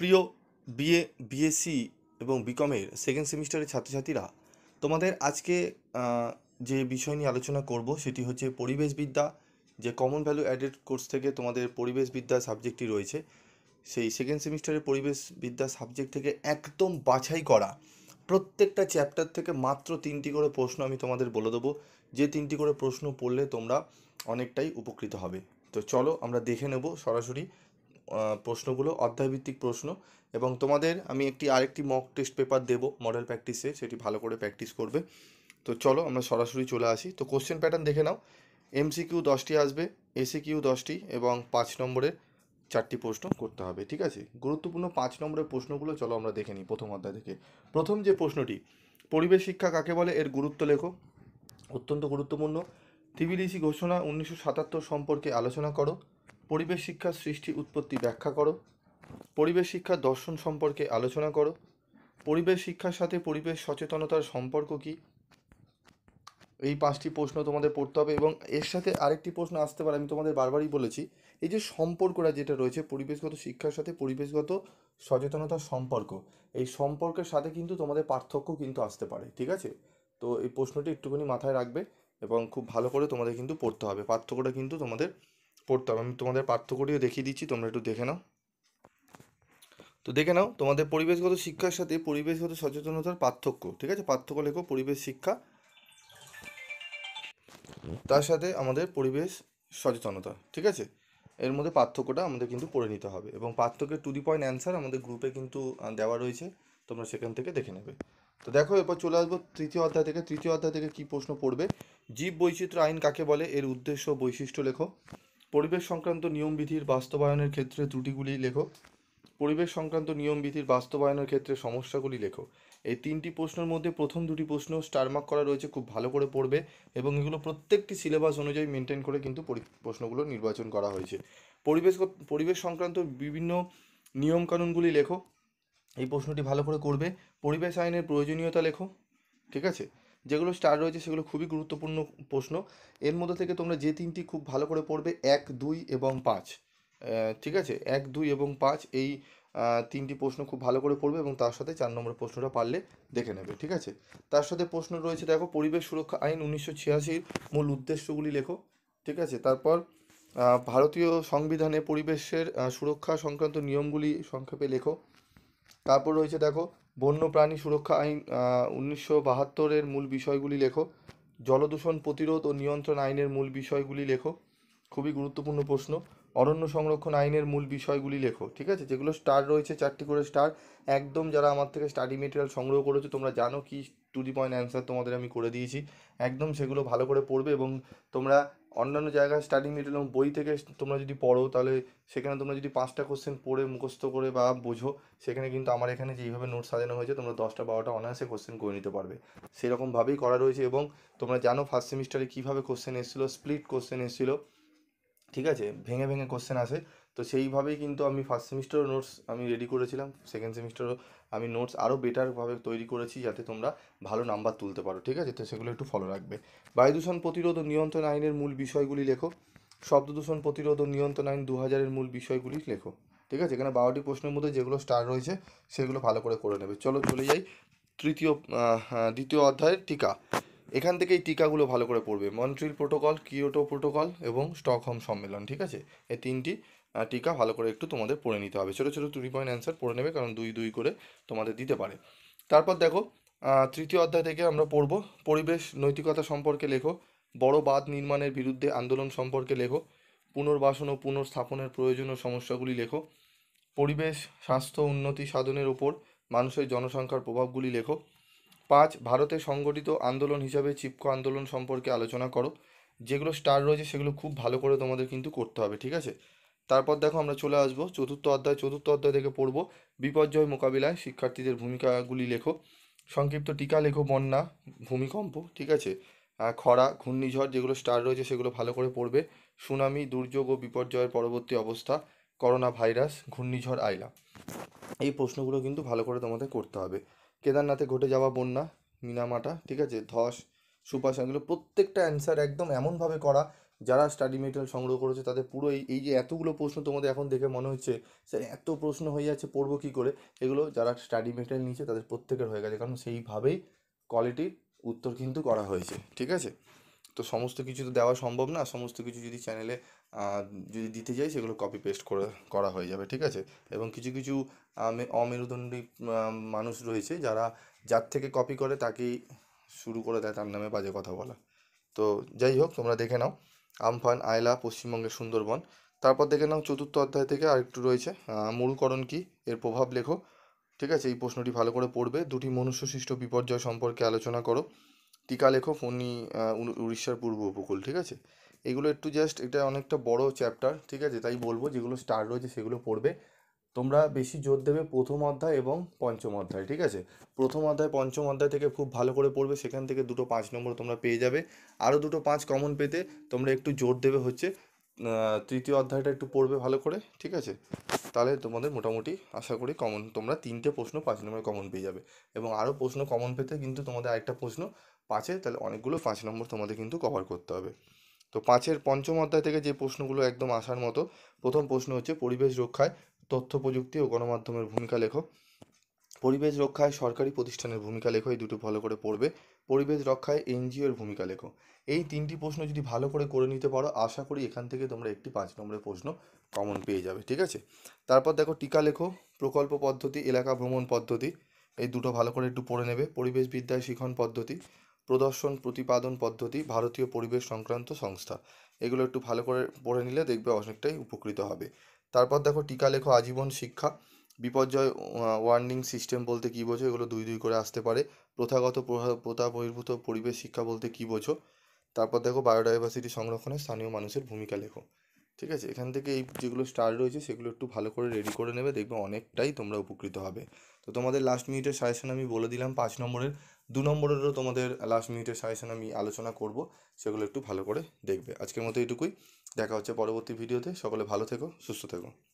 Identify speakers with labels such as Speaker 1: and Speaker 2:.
Speaker 1: প্রিয় BA BSc এবং বিকমের second সেমিস্টারের ছাত্রছাত্রীরা তোমাদের আজকে যে বিষয় নিয়ে আলোচনা করব সেটি হচ্ছে পরিবেশবিদ্যা যে কমন ভ্যালু অ্যাডেড কোর্স থেকে তোমাদের পরিবেশবিদ্যা সাবজেক্টটি রয়েছে সেই সেকেন্ড সেমিস্টারের পরিবেশবিদ্যা সাবজেক্ট থেকে একদম বাছাই করা প্রত্যেকটা চ্যাপ্টার থেকে মাত্র তিনটি করে প্রশ্ন আমি তোমাদের বলে দেবো যে তিনটি করে প্রশ্ন পড়লে তোমরা অনেকটাই উপকৃত হবে তো চলো আমরা দেখে নেব সরাসরি প্রশ্নগুলো অধ্যায়ভিত্তিক প্রশ্ন এবং তোমাদের আমি একটি আরেকটি মক টেস্ট পেপার দেবো মডেল প্র্যাকটিসে সেটি ভালো করে প্র্যাকটিস করবে তো চলো আমরা সরাসরি চলে আসি তো কোশ্চেন প্যাটার্ন দেখে নাও এমসিকিউ দশটি আসবে এসি কিউ দশটি এবং পাঁচ নম্বরের চারটি প্রশ্ন করতে হবে ঠিক আছে গুরুত্বপূর্ণ পাঁচ নম্বরের প্রশ্নগুলো চলো আমরা দেখে নিই প্রথম অধ্যায় থেকে প্রথম যে প্রশ্নটি পরিবেশ শিক্ষা কাকে বলে এর গুরুত্ব লেখো অত্যন্ত গুরুত্বপূর্ণ টিবিডিসি ঘোষণা উনিশশো সাতাত্তর সম্পর্কে আলোচনা করো পরিবেশ শিক্ষার সৃষ্টি উৎপত্তি ব্যাখ্যা করো পরিবেশ শিক্ষার দর্শন সম্পর্কে আলোচনা করো পরিবেশ শিক্ষার সাথে পরিবেশ সচেতনতার সম্পর্ক কী এই পাঁচটি প্রশ্ন তোমাদের পড়তে হবে এবং এর সাথে আরেকটি প্রশ্ন আসতে পারে আমি তোমাদের বারবারই বলেছি এই যে সম্পর্কটা যেটা রয়েছে পরিবেশগত শিক্ষার সাথে পরিবেশগত সচেতনতার সম্পর্ক এই সম্পর্কের সাথে কিন্তু তোমাদের পার্থক্য কিন্তু আসতে পারে ঠিক আছে তো এই প্রশ্নটি একটুখানি মাথায় রাখবে এবং খুব ভালো করে তোমাদের কিন্তু পড়তে হবে পার্থক্যটা কিন্তু তোমাদের পড়তে হবে আমি তোমাদের পার্থক্যটিও দেখিয়ে দিচ্ছি তোমরা একটু দেখে নাও তো দেখে নাও তোমাদের পরিবেশগত শিক্ষার সাথে পরিবেশগত সচেতনতার পার্থক্য ঠিক আছে পার্থক্য লেখো পরিবেশ শিক্ষা তার সাথে আমাদের পরিবেশ সচেতনতা ঠিক আছে এর মধ্যে পার্থক্যটা আমাদের কিন্তু পড়ে নিতে হবে এবং পার্থক্যের টু দি পয়েন্ট অ্যান্সার আমাদের গ্রুপে কিন্তু দেওয়া রয়েছে তোমরা সেখান থেকে দেখে নেবে তো দেখো এরপর চলে আসবো তৃতীয় অধ্যায় থেকে তৃতীয় অধ্যায় থেকে কী প্রশ্ন পড়বে জীব বৈচিত্র্য আইন কাকে বলে এর উদ্দেশ্য বৈশিষ্ট্য লেখো পরিবেশ সংক্রান্ত নিয়মবিধির বাস্তবায়নের ক্ষেত্রে ত্রুটিগুলি লেখো পরিবেশ সংক্রান্ত নিয়মবিধির বাস্তবায়নের ক্ষেত্রে সমস্যাগুলি লেখো এই তিনটি প্রশ্নের মধ্যে প্রথম দুটি প্রশ্ন স্টারমার্ক করা রয়েছে খুব ভালো করে পড়বে এবং এগুলো প্রত্যেকটি সিলেবাস অনুযায়ী মেনটেন করে কিন্তু প্রশ্নগুলো নির্বাচন করা হয়েছে পরিবেশ পরিবেশ সংক্রান্ত বিভিন্ন নিয়মকানুনগুলি লেখো এই প্রশ্নটি ভালো করে করবে পরিবেশ আইনের প্রয়োজনীয়তা লেখো ঠিক আছে যেগুলো স্টার রয়েছে সেগুলো খুবই গুরুত্বপূর্ণ প্রশ্ন এর মধ্যে থেকে তোমরা যে তিনটি খুব ভালো করে পড়বে এক দুই এবং পাঁচ ঠিক আছে এক দুই এবং পাঁচ এই তিনটি প্রশ্ন খুব ভালো করে পড়বে এবং তার সাথে চার নম্বর প্রশ্নটা পারলে দেখে নেবে ঠিক আছে তার সাথে প্রশ্ন রয়েছে দেখো পরিবেশ সুরক্ষা আইন উনিশশো ছিয়াশির মূল উদ্দেশ্যগুলি লেখো ঠিক আছে তারপর ভারতীয় সংবিধানে পরিবেশের সুরক্ষা সংক্রান্ত নিয়মগুলি সংক্ষেপে লেখো তারপর রয়েছে দেখো বন্য প্রাণী সুরক্ষা আইন উনিশশো বাহাত্তরের মূল বিষয়গুলি লেখো জলদূষণ প্রতিরোধ ও নিয়ন্ত্রণ আইনের মূল বিষয়গুলি লেখো খুবই গুরুত্বপূর্ণ প্রশ্ন অরণ্য সংরক্ষণ আইনের মূল বিষয়গুলি লেখো ঠিক আছে যেগুলো স্টার রয়েছে চারটি করে স্টার একদম যারা আমার থেকে স্টাডি মেটেরিয়াল সংগ্রহ করেছে তোমরা জানো কি টু দি পয়েন্ট অ্যান্সার তোমাদের আমি করে দিয়েছি একদম সেগুলো ভালো করে পড়বে এবং তোমরা অন্যান্য জায়গায় স্টাডি মেটেরিয়াল বই থেকে তোমরা যদি পড়ো তাহলে সেখানে তোমরা যদি পাঁচটা কোশ্চেন পড়ে মুখস্থ করে বা বোঝো সেখানে কিন্তু আমার এখানে যেইভাবে নোট সাজানো হয়েছে তোমরা দশটা বারোটা অনায়াসে কোশ্চেন করে নিতে পারবে সেরকমভাবেই করা রয়েছে এবং তোমরা জানো ফার্স্ট সেমিস্টারে কীভাবে কোশ্চেন এসেছিলো স্প্লিট কোশ্চেন এসেছিলো ঠিক আছে ভেঙে ভেঙে কোশ্চেন আসে তো সেইভাবেই কিন্তু আমি ফার্স্ট সেমিস্টারও নোটস আমি রেডি করেছিলাম সেকেন্ড সেমিস্টারও আমি নোটস আরও বেটারভাবে তৈরি করেছি যাতে তোমরা ভালো নাম্বার তুলতে পারো ঠিক আছে তো সেগুলো একটু ফলো রাখবে বায়ু দূষণ প্রতিরোধ ও নিয়ন্ত্রণ আইনের মূল বিষয়গুলি লেখো শব্দ দূষণ প্রতিরোধ ও নিয়ন্ত্রণ আইন দু হাজারের মূল বিষয়গুলি লেখো ঠিক আছে এখানে বারোটি প্রশ্নের মধ্যে যেগুলো স্টার রয়েছে সেগুলো ভালো করে করে নেবে চলো চলে যাই তৃতীয় হ্যাঁ, দ্বিতীয় অধ্যায়ের টিকা এখান থেকে এই টিকাগুলো ভালো করে পড়বে মন্ট্রিল প্রোটোকল কিওটো প্রোটোকল এবং স্টকহোম সম্মেলন ঠিক আছে এই তিনটি টিকা ভালো করে একটু তোমাদের পড়ে নিতে হবে ছোটো ছোটো টু পয়েন্ট অ্যান্সার পড়ে নেবে কারণ দুই দুই করে তোমাদের দিতে পারে তারপর দেখো তৃতীয় অধ্যায় থেকে আমরা পড়ব পরিবেশ নৈতিকতা সম্পর্কে লেখো বড় বাঁধ নির্মাণের বিরুদ্ধে আন্দোলন সম্পর্কে লেখো পুনর্বাসন ও পুনর্স্থাপনের প্রয়োজনীয় সমস্যাগুলি লেখো পরিবেশ স্বাস্থ্য উন্নতি সাধনের ওপর মানুষের জনসংখ্যার প্রভাবগুলি লেখো পাঁচ ভারতে সংগঠিত আন্দোলন হিসাবে চিপকো আন্দোলন সম্পর্কে আলোচনা করো যেগুলো স্টার রয়েছে সেগুলো খুব ভালো করে তোমাদের কিন্তু করতে হবে ঠিক আছে তারপর দেখো আমরা চলে আসবো চতুর্থ অধ্যায় চতুর্থ অধ্যায় থেকে পড়ব বিপর্যয় মোকাবিলায় শিক্ষার্থীদের ভূমিকাগুলি লেখো সংক্ষিপ্ত টিকা লেখো বন্যা ভূমিকম্প ঠিক আছে খরা ঘূর্ণিঝড় যেগুলো স্টার রয়েছে সেগুলো ভালো করে পড়বে সুনামি দুর্যোগ ও বিপর্যয়ের পরবর্তী অবস্থা করোনা ভাইরাস ঘূর্ণিঝড় আইলা এই প্রশ্নগুলো কিন্তু ভালো করে তোমাদের করতে হবে কেদারনাথে ঘটে যাওয়া বন্যা মিনামাটা ঠিক আছে ধস সুপাসানগুলো প্রত্যেকটা অ্যান্সার একদম এমনভাবে করা যারা স্টাডি মেটেরিয়াল সংগ্রহ করেছে তাদের পুরো এই এই যে এতগুলো প্রশ্ন তোমাদের এখন দেখে মনে হচ্ছে স্যার এত প্রশ্ন হয়ে যাচ্ছে পড়বো কী করে এগুলো যারা স্টাডি মেটেরিয়াল নিয়েছে তাদের প্রত্যেকের হয়ে গেছে কারণ সেইভাবেই কোয়ালিটির উত্তর কিন্তু করা হয়েছে ঠিক আছে তো সমস্ত কিছু তো দেওয়া সম্ভব না সমস্ত কিছু যদি চ্যানেলে যদি দিতে চাই সেগুলো কপি পেস্ট করে করা হয়ে যাবে ঠিক আছে এবং কিছু কিছু অমেরুদণ্ডী মানুষ রয়েছে যারা যার থেকে কপি করে তাকেই শুরু করে দেয় তার নামে বাজে কথা বলা তো যাই হোক তোমরা দেখে নাও আমফান আয়লা পশ্চিমবঙ্গের সুন্দরবন তারপর দেখে নাও চতুর্থ অধ্যায় থেকে আরেকটু রয়েছে মরুকরণ কি এর প্রভাব লেখো ঠিক আছে এই প্রশ্নটি ভালো করে পড়বে দুটি মনুষ্য সৃষ্ট বিপর্যয় সম্পর্কে আলোচনা করো টিকা লেখক উনি উড়িষ্যার পূর্ব উপকূল ঠিক আছে এগুলো একটু জাস্ট এটা অনেকটা বড় চ্যাপ্টার ঠিক আছে তাই বলবো যেগুলো স্টার রয়েছে সেগুলো পড়বে তোমরা বেশি জোর দেবে প্রথম অধ্যায় এবং পঞ্চম অধ্যায় ঠিক আছে প্রথম অধ্যায় পঞ্চম অধ্যায় থেকে খুব ভালো করে পড়বে সেখান থেকে দুটো পাঁচ নম্বর তোমরা পেয়ে যাবে আরও দুটো পাঁচ কমন পেতে তোমরা একটু জোর দেবে হচ্ছে তৃতীয় অধ্যায়টা একটু পড়বে ভালো করে ঠিক আছে তাহলে তোমাদের মোটামুটি আশা করি কমন তোমরা তিনটে প্রশ্ন পাঁচ নম্বরে কমন পেয়ে যাবে এবং আরও প্রশ্ন কমন পেতে কিন্তু তোমাদের আরেকটা প্রশ্ন পাঁচে তাহলে অনেকগুলো পাঁচ নম্বর তোমাদের কিন্তু কভার করতে হবে তো পাঁচের পঞ্চম অধ্যায় থেকে যে প্রশ্নগুলো একদম আসার মতো প্রথম প্রশ্ন হচ্ছে পরিবেশ রক্ষায় তথ্য প্রযুক্তি ও গণমাধ্যমের ভূমিকা লেখো পরিবেশ রক্ষায় সরকারি প্রতিষ্ঠানের ভূমিকা লেখো এই দুটো ভালো করে পড়বে পরিবেশ রক্ষায় এনজিওর ভূমিকা লেখো এই তিনটি প্রশ্ন যদি ভালো করে করে নিতে পারো আশা করি এখান থেকে তোমরা একটি পাঁচ নম্বরের প্রশ্ন কমন পেয়ে যাবে ঠিক আছে তারপর দেখো টিকা লেখো প্রকল্প পদ্ধতি এলাকা ভ্রমণ পদ্ধতি এই দুটো ভালো করে একটু পড়ে নেবে পরিবেশ বিদ্যায় শিখন পদ্ধতি প্রদর্শন প্রতিপাদন পদ্ধতি ভারতীয় পরিবেশ সংক্রান্ত সংস্থা এগুলো একটু ভালো করে পড়ে নিলে দেখবে অনেকটাই উপকৃত হবে তারপর দেখো টিকা লেখো আজীবন শিক্ষা বিপর্যয় ওয়ার্নিং সিস্টেম বলতে কী বোঝো এগুলো দুই দুই করে আসতে পারে প্রথাগত প্রথা বহির্ভূত পরিবেশ শিক্ষা বলতে কী বোঝো তারপর দেখো বায়োডাইভার্সিটি সংরক্ষণে স্থানীয় মানুষের ভূমিকা লেখো ঠিক আছে এখান থেকে এই যেগুলো স্টার রয়েছে সেগুলো একটু ভালো করে রেডি করে নেবে দেখবে অনেকটাই তোমরা উপকৃত হবে তো তোমাদের লাস্ট মিনিটের সাজেশন আমি বলে দিলাম পাঁচ নম্বরের দু নম্বরেরও তোমাদের লাস্ট মিনিটের সাজেশন আমি আলোচনা করব সেগুলো একটু ভালো করে দেখবে আজকের মতো এটুকুই দেখা হচ্ছে পরবর্তী ভিডিওতে সকলে ভালো থেকো সুস্থ থেকো